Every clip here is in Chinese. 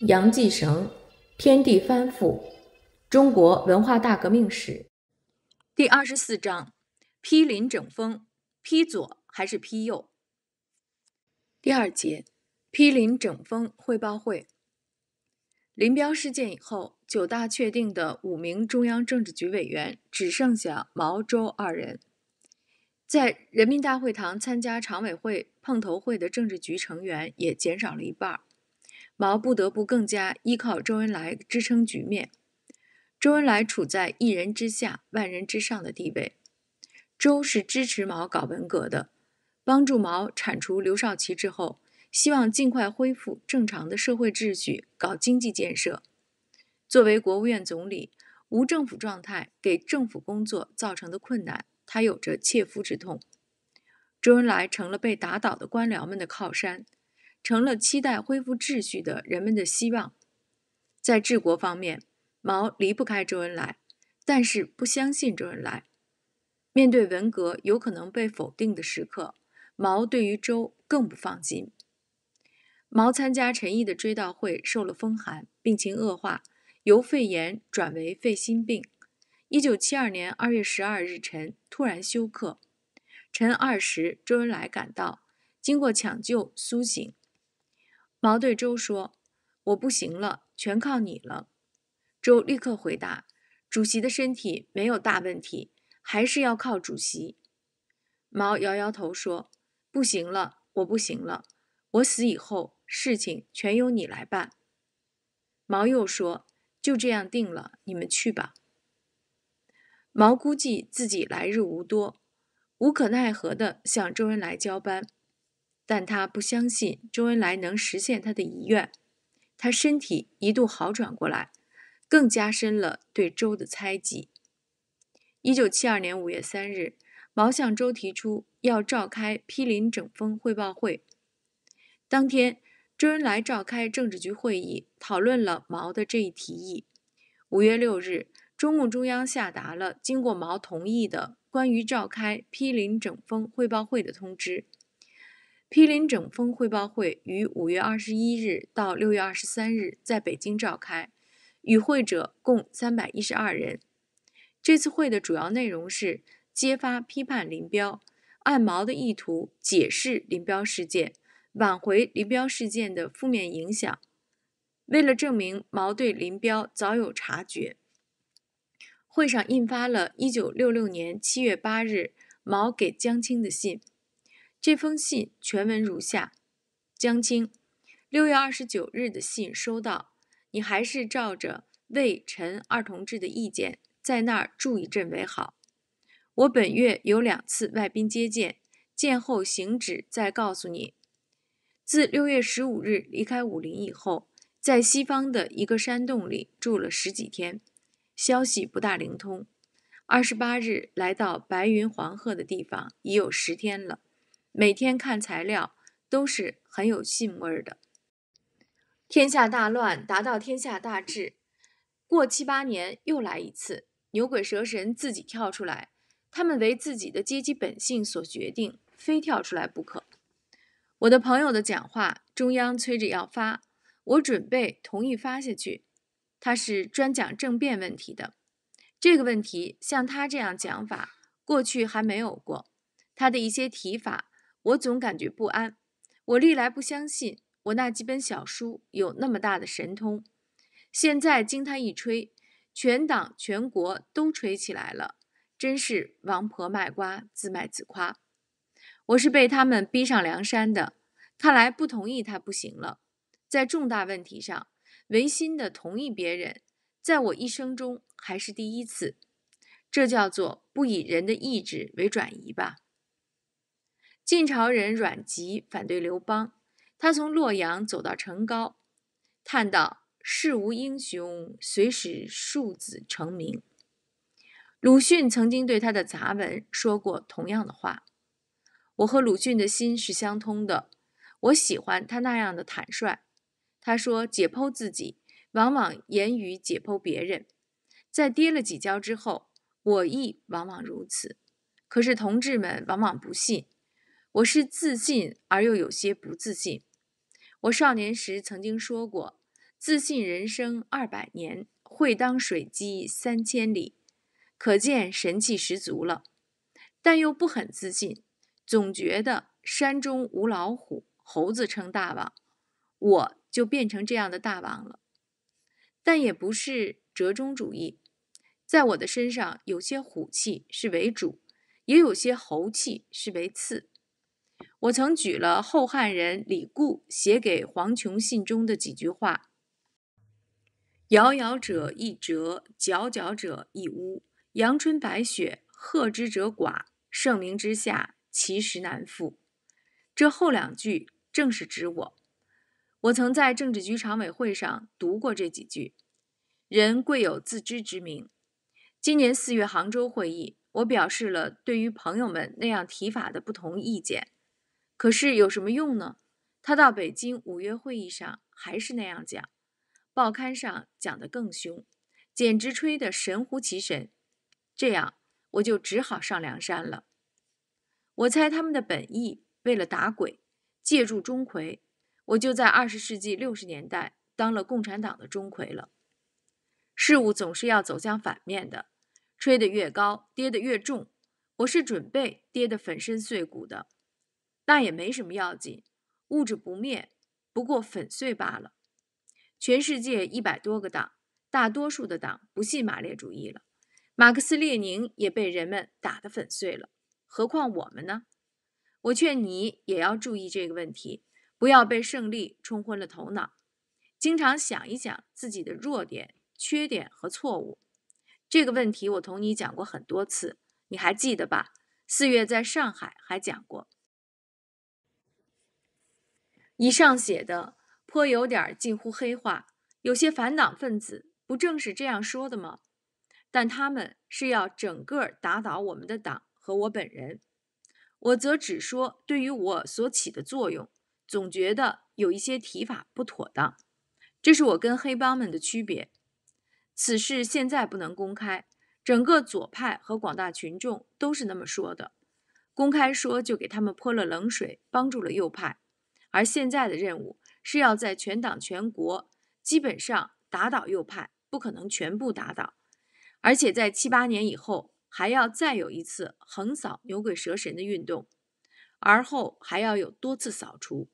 杨继绳，《天地翻覆：中国文化大革命史》，第二十四章，批林整风，批左还是批右？第二节，批林整风汇报会。林彪事件以后，九大确定的五名中央政治局委员只剩下毛周二人，在人民大会堂参加常委会碰头会的政治局成员也减少了一半儿。毛不得不更加依靠周恩来支撑局面。周恩来处在一人之下、万人之上的地位。周是支持毛搞文革的，帮助毛铲除刘少奇之后，希望尽快恢复正常的社会秩序，搞经济建设。作为国务院总理，无政府状态给政府工作造成的困难，他有着切肤之痛。周恩来成了被打倒的官僚们的靠山。成了期待恢复秩序的人们的希望。在治国方面，毛离不开周恩来，但是不相信周恩来。面对文革有可能被否定的时刻，毛对于周更不放心。毛参加陈毅的追悼会，受了风寒，病情恶化，由肺炎转为肺心病。一九七二年二月十二日晨，突然休克。晨二时，周恩来赶到，经过抢救苏醒。毛对周说：“我不行了，全靠你了。”周立刻回答：“主席的身体没有大问题，还是要靠主席。”毛摇摇头说：“不行了，我不行了，我死以后，事情全由你来办。”毛又说：“就这样定了，你们去吧。”毛估计自己来日无多，无可奈何地向周恩来交班。但他不相信周恩来能实现他的遗愿。他身体一度好转过来，更加深了对周的猜忌。一九七二年五月三日，毛向周提出要召开毗邻整风汇报会。当天，周恩来召开政治局会议，讨论了毛的这一提议。五月六日，中共中央下达了经过毛同意的关于召开毗邻整风汇报会的通知。毗邻整风汇报会于五月二十一日到六月二十三日在北京召开，与会者共三百一十二人。这次会的主要内容是揭发、批判林彪，按毛的意图解释林彪事件，挽回林彪事件的负面影响。为了证明毛对林彪早有察觉，会上印发了一九六六年七月八日毛给江青的信。这封信全文如下：江青，六月二十九日的信收到，你还是照着魏、陈二同志的意见，在那儿住一阵为好。我本月有两次外宾接见，见后行止再告诉你。自六月十五日离开武陵以后，在西方的一个山洞里住了十几天，消息不大灵通。二十八日来到白云黄鹤的地方已有十天了。每天看材料都是很有兴味的。天下大乱，达到天下大治，过七八年又来一次，牛鬼蛇神自己跳出来，他们为自己的阶级本性所决定，非跳出来不可。我的朋友的讲话，中央催着要发，我准备同意发下去。他是专讲政变问题的，这个问题像他这样讲法，过去还没有过。他的一些提法。我总感觉不安，我历来不相信我那几本小书有那么大的神通，现在经他一吹，全党全国都吹起来了，真是王婆卖瓜，自卖自夸。我是被他们逼上梁山的，看来不同意他不行了。在重大问题上违心的同意别人，在我一生中还是第一次，这叫做不以人的意志为转移吧。晋朝人阮籍反对刘邦，他从洛阳走到成皋，叹道：“世无英雄，遂使庶子成名。”鲁迅曾经对他的杂文说过同样的话。我和鲁迅的心是相通的，我喜欢他那样的坦率。他说：“解剖自己，往往言语解剖别人，在跌了几跤之后，我亦往往如此。可是同志们往往不信。”我是自信而又有些不自信。我少年时曾经说过：“自信人生二百年，会当水击三千里。”可见神气十足了，但又不很自信，总觉得“山中无老虎，猴子称大王”，我就变成这样的大王了。但也不是折中主义，在我的身上有些虎气是为主，也有些猴气是为次。我曾举了后汉人李固写给黄琼信中的几句话：“遥遥者一折，皎皎者一屋。阳春白雪，和之者寡；盛名之下，其实难副。”这后两句正是指我。我曾在政治局常委会上读过这几句。人贵有自知之明。今年四月杭州会议，我表示了对于朋友们那样提法的不同意见。可是有什么用呢？他到北京五月会议上还是那样讲，报刊上讲的更凶，简直吹得神乎其神。这样我就只好上梁山了。我猜他们的本意为了打鬼，借助钟馗，我就在二十世纪六十年代当了共产党的钟馗了。事物总是要走向反面的，吹得越高，跌得越重。我是准备跌得粉身碎骨的。那也没什么要紧，物质不灭，不过粉碎罢了。全世界一百多个党，大多数的党不信马列主义了，马克思列宁也被人们打得粉碎了，何况我们呢？我劝你也要注意这个问题，不要被胜利冲昏了头脑，经常想一想自己的弱点、缺点和错误。这个问题我同你讲过很多次，你还记得吧？四月在上海还讲过。以上写的颇有点近乎黑话，有些反党分子不正是这样说的吗？但他们是要整个打倒我们的党和我本人，我则只说对于我所起的作用，总觉得有一些提法不妥当，这是我跟黑帮们的区别。此事现在不能公开，整个左派和广大群众都是那么说的，公开说就给他们泼了冷水，帮助了右派。而现在的任务是要在全党全国基本上打倒右派，不可能全部打倒，而且在七八年以后还要再有一次横扫牛鬼蛇神的运动，而后还要有多次扫除。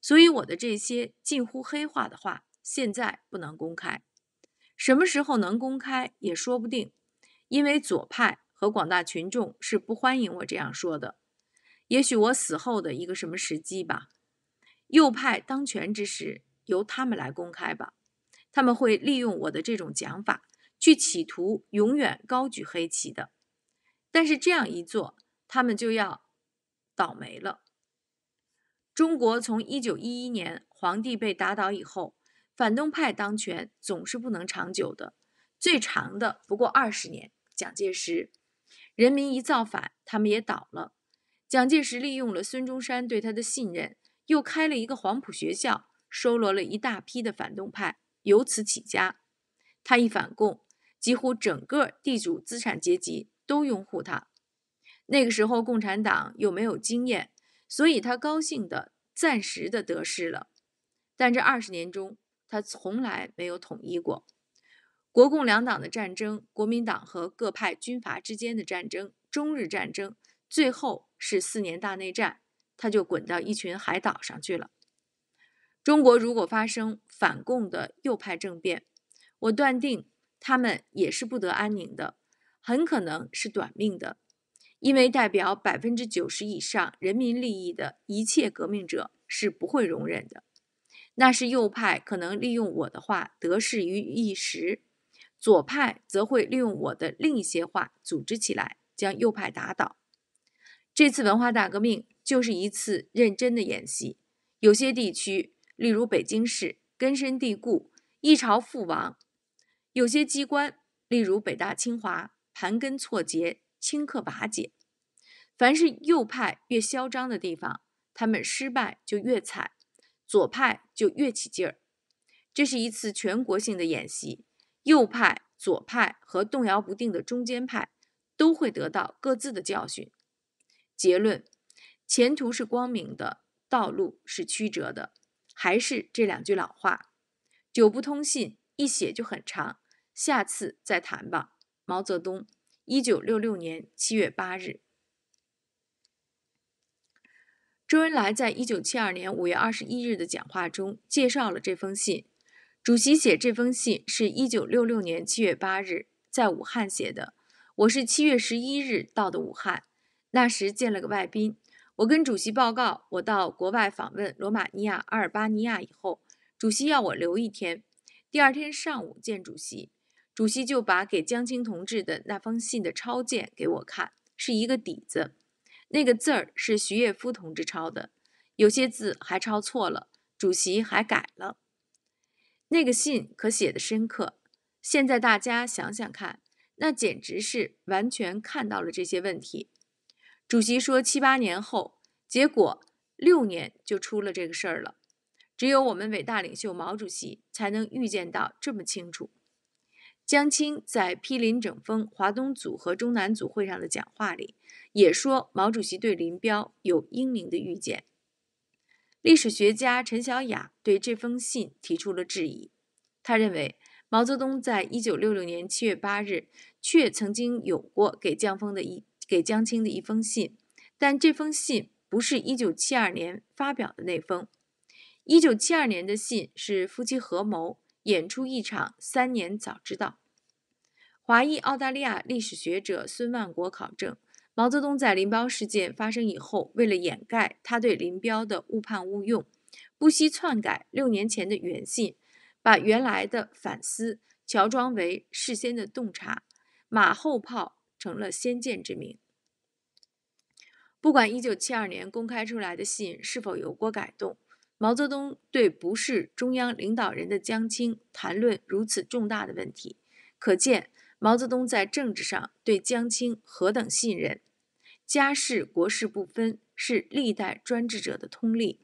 所以我的这些近乎黑化的话，现在不能公开，什么时候能公开也说不定，因为左派和广大群众是不欢迎我这样说的。也许我死后的一个什么时机吧。右派当权之时，由他们来公开吧，他们会利用我的这种讲法去企图永远高举黑旗的。但是这样一做，他们就要倒霉了。中国从一九一一年皇帝被打倒以后，反动派当权总是不能长久的，最长的不过二十年。蒋介石，人民一造反，他们也倒了。蒋介石利用了孙中山对他的信任。又开了一个黄埔学校，收罗了一大批的反动派，由此起家。他一反共，几乎整个地主资产阶级都拥护他。那个时候，共产党又没有经验，所以他高兴的暂时的得势了。但这二十年中，他从来没有统一过。国共两党的战争，国民党和各派军阀之间的战争，中日战争，最后是四年大内战。他就滚到一群海岛上去了。中国如果发生反共的右派政变，我断定他们也是不得安宁的，很可能是短命的，因为代表百分之九十以上人民利益的一切革命者是不会容忍的。那是右派可能利用我的话得势于一时，左派则会利用我的另一些话组织起来，将右派打倒。这次文化大革命。就是一次认真的演习。有些地区，例如北京市，根深蒂固，一朝覆亡；有些机关，例如北大、清华，盘根错节，顷刻瓦解。凡是右派越嚣张的地方，他们失败就越惨，左派就越起劲儿。这是一次全国性的演习，右派、左派和动摇不定的中间派都会得到各自的教训。结论。前途是光明的，道路是曲折的，还是这两句老话？久不通信，一写就很长，下次再谈吧。毛泽东，一九六六年七月八日。周恩来在一九七二年五月二十一日的讲话中介绍了这封信。主席写这封信是一九六六年七月八日在武汉写的。我是七月十一日到的武汉，那时见了个外宾。我跟主席报告，我到国外访问罗马尼亚、阿尔巴尼亚以后，主席要我留一天，第二天上午见主席。主席就把给江青同志的那封信的抄件给我看，是一个底子，那个字儿是徐业夫同志抄的，有些字还抄错了，主席还改了。那个信可写的深刻，现在大家想想看，那简直是完全看到了这些问题。主席说七八年后，结果六年就出了这个事儿了。只有我们伟大领袖毛主席才能预见到这么清楚。江青在批林整风华东组和中南组会上的讲话里，也说毛主席对林彪有英明的预见。历史学家陈小雅对这封信提出了质疑，他认为毛泽东在一九六六年七月八日却曾经有过给江峰的一。给江青的一封信，但这封信不是一九七二年发表的那封。一九七二年的信是夫妻合谋演出一场三年早知道。华裔澳大利亚历史学者孙万国考证，毛泽东在林彪事件发生以后，为了掩盖他对林彪的误判误用，不惜篡改六年前的原信，把原来的反思乔装为事先的洞察，马后炮。成了先见之明。不管一九七二年公开出来的信是否有过改动，毛泽东对不是中央领导人的江青谈论如此重大的问题，可见毛泽东在政治上对江青何等信任。家事国事不分是历代专制者的通例。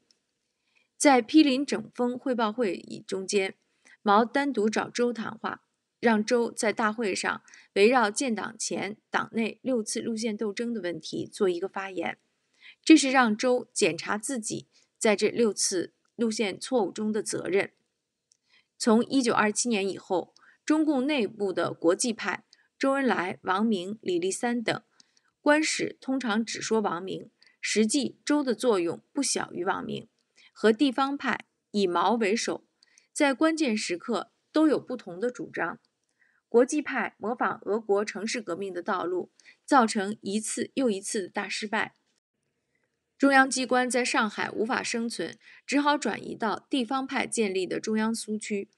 在批林整风汇报会议中间，毛单独找周谈话。让周在大会上围绕建党前党内六次路线斗争的问题做一个发言，这是让周检查自己在这六次路线错误中的责任。从一九二七年以后，中共内部的国际派，周恩来、王明、李立三等，官史通常只说王明，实际周的作用不小于王明。和地方派以毛为首，在关键时刻都有不同的主张。国际派模仿俄国城市革命的道路，造成一次又一次的大失败。中央机关在上海无法生存，只好转移到地方派建立的中央苏区。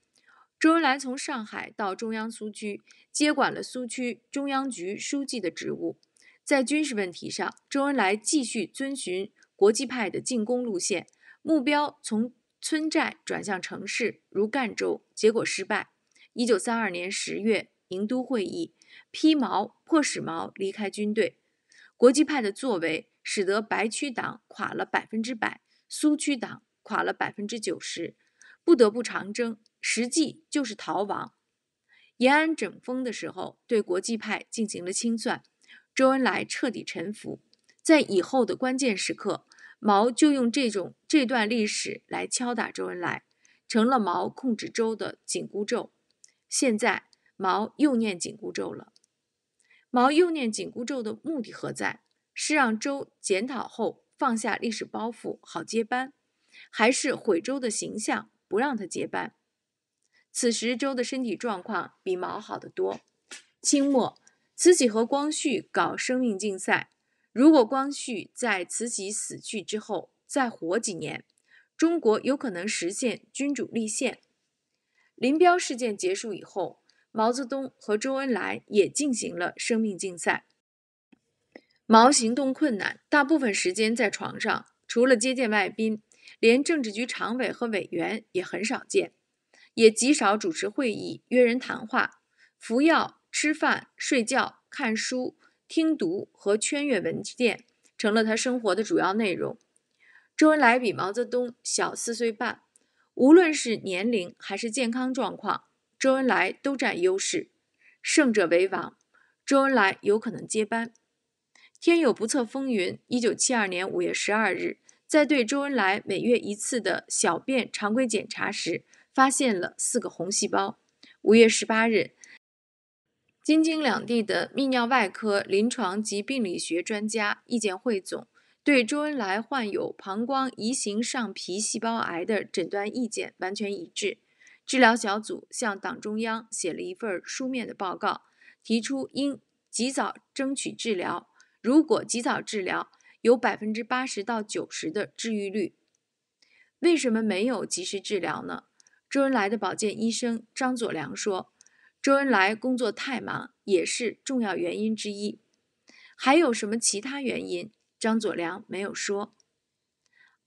周恩来从上海到中央苏区，接管了苏区中央局书记的职务。在军事问题上，周恩来继续遵循国际派的进攻路线，目标从村寨转向城市，如赣州，结果失败。一九三二年十月，宁都会议批毛，迫使毛离开军队。国际派的作为，使得白区党垮了百分之百，苏区党垮了百分之九十，不得不长征，实际就是逃亡。延安整风的时候，对国际派进行了清算，周恩来彻底臣服。在以后的关键时刻，毛就用这种这段历史来敲打周恩来，成了毛控制周的紧箍咒。现在毛又念紧箍咒了。毛又念紧箍咒的目的何在？是让周检讨后放下历史包袱好接班，还是毁周的形象不让他接班？此时周的身体状况比毛好得多。清末，慈禧和光绪搞生命竞赛。如果光绪在慈禧死去之后再活几年，中国有可能实现君主立宪。林彪事件结束以后，毛泽东和周恩来也进行了生命竞赛。毛行动困难，大部分时间在床上，除了接见外宾，连政治局常委和委员也很少见，也极少主持会议、约人谈话。服药、吃饭、睡觉、看书、听读和圈阅文件，成了他生活的主要内容。周恩来比毛泽东小四岁半。无论是年龄还是健康状况，周恩来都占优势，胜者为王，周恩来有可能接班。天有不测风云，一九七二年五月十二日，在对周恩来每月一次的小便常规检查时，发现了四个红细胞。五月十八日，京津两地的泌尿外科临床及病理学专家意见汇总。对周恩来患有膀胱移行上皮细胞癌的诊断意见完全一致。治疗小组向党中央写了一份书面的报告，提出应及早争取治疗。如果及早治疗，有百分之八十到九十的治愈率。为什么没有及时治疗呢？周恩来的保健医生张佐良说：“周恩来工作太忙也是重要原因之一。还有什么其他原因？”张佐良没有说。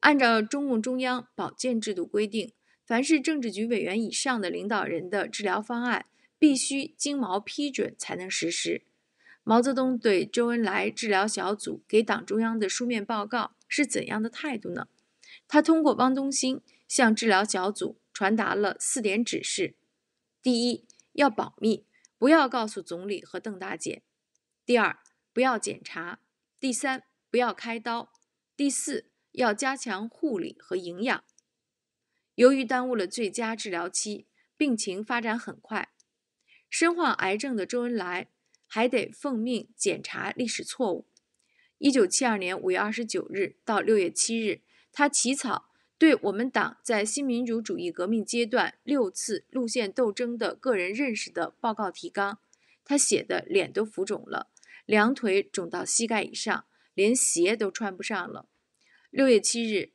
按照中共中央保健制度规定，凡是政治局委员以上的领导人的治疗方案，必须经毛批准才能实施。毛泽东对周恩来治疗小组给党中央的书面报告是怎样的态度呢？他通过汪东兴向治疗小组传达了四点指示：第一，要保密，不要告诉总理和邓大姐；第二，不要检查；第三，不要开刀。第四，要加强护理和营养。由于耽误了最佳治疗期，病情发展很快。身患癌症的周恩来还得奉命检查历史错误。一九七二年五月二十九日到六月七日，他起草对我们党在新民主主义革命阶段六次路线斗争的个人认识的报告提纲。他写的脸都浮肿了，两腿肿到膝盖以上。连鞋都穿不上了。六月七日，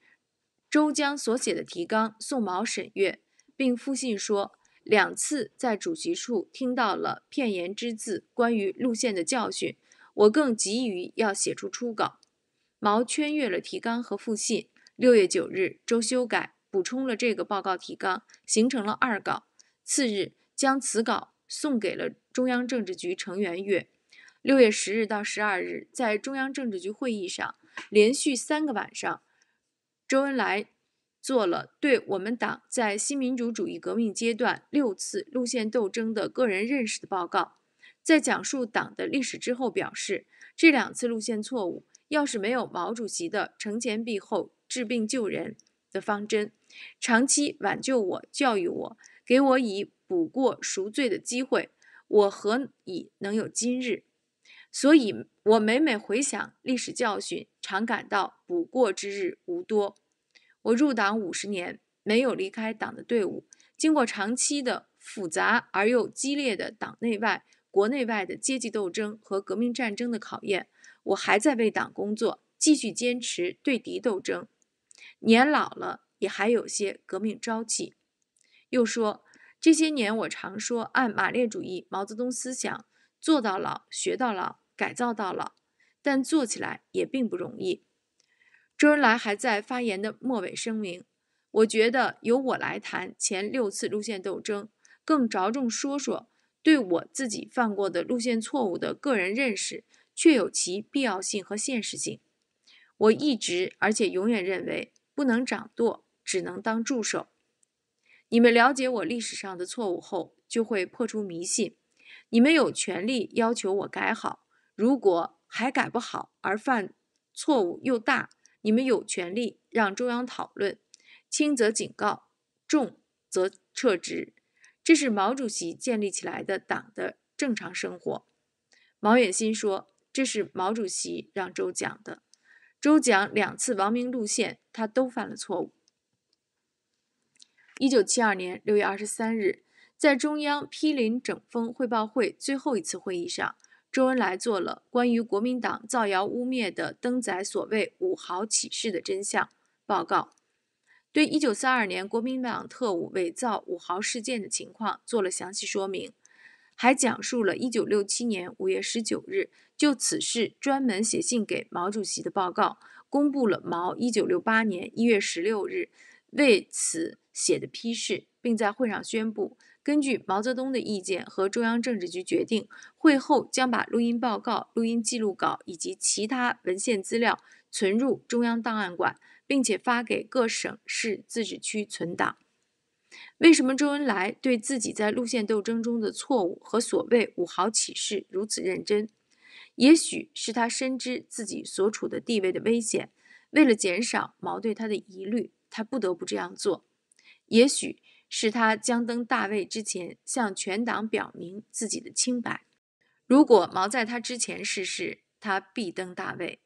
周将所写的提纲送毛审阅，并复信说：“两次在主席处听到了片言之字，关于路线的教训，我更急于要写出初稿。”毛圈阅了提纲和复信。六月九日，周修改补充了这个报告提纲，形成了二稿。次日，将此稿送给了中央政治局成员阅。六月十日到十二日，在中央政治局会议上，连续三个晚上，周恩来做了对我们党在新民主主义革命阶段六次路线斗争的个人认识的报告。在讲述党的历史之后，表示这两次路线错误，要是没有毛主席的惩前毖后、治病救人的方针，长期挽救我、教育我、给我以补过赎罪的机会，我何以能有今日？所以，我每每回想历史教训，常感到补过之日无多。我入党五十年，没有离开党的队伍，经过长期的复杂而又激烈的党内外、国内外的阶级斗争和革命战争的考验，我还在为党工作，继续坚持对敌斗争。年老了，也还有些革命朝气。又说，这些年我常说，按马列主义、毛泽东思想，做到老学到老。改造到了，但做起来也并不容易。周恩来还在发言的末尾声明：“我觉得由我来谈前六次路线斗争，更着重说说对我自己犯过的路线错误的个人认识，确有其必要性和现实性。我一直而且永远认为，不能掌舵，只能当助手。你们了解我历史上的错误后，就会破除迷信。你们有权利要求我改好。”如果还改不好，而犯错误又大，你们有权利让中央讨论，轻则警告，重则撤职。这是毛主席建立起来的党的正常生活。毛远新说：“这是毛主席让周讲的，周讲两次‘王明路线’，他都犯了错误。”一九七二年六月二十三日，在中央批林整风汇报会最后一次会议上。周恩来做了关于国民党造谣污蔑的登载所谓“五豪启事”的真相报告，对1 9三2年国民党特务伪造“五豪”事件的情况做了详细说明，还讲述了一9 6 7年5月19日就此事专门写信给毛主席的报告，公布了毛1968年1月16日为此写的批示，并在会上宣布。根据毛泽东的意见和中央政治局决定，会后将把录音报告、录音记录稿以及其他文献资料存入中央档案馆，并且发给各省市自治区存档。为什么周恩来对自己在路线斗争中的错误和所谓“五好”启示如此认真？也许是他深知自己所处的地位的危险，为了减少毛对他的疑虑，他不得不这样做。也许。是他将登大位之前，向全党表明自己的清白。如果毛在他之前逝世，他必登大位。